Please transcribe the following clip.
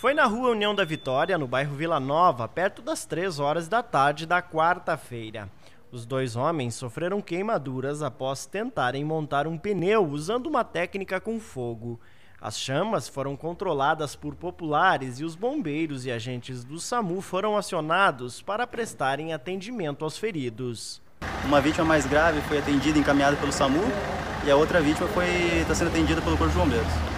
Foi na rua União da Vitória, no bairro Vila Nova, perto das 3 horas da tarde da quarta-feira. Os dois homens sofreram queimaduras após tentarem montar um pneu usando uma técnica com fogo. As chamas foram controladas por populares e os bombeiros e agentes do SAMU foram acionados para prestarem atendimento aos feridos. Uma vítima mais grave foi atendida e encaminhada pelo SAMU e a outra vítima foi está sendo atendida pelo Corpo de Bombeiros.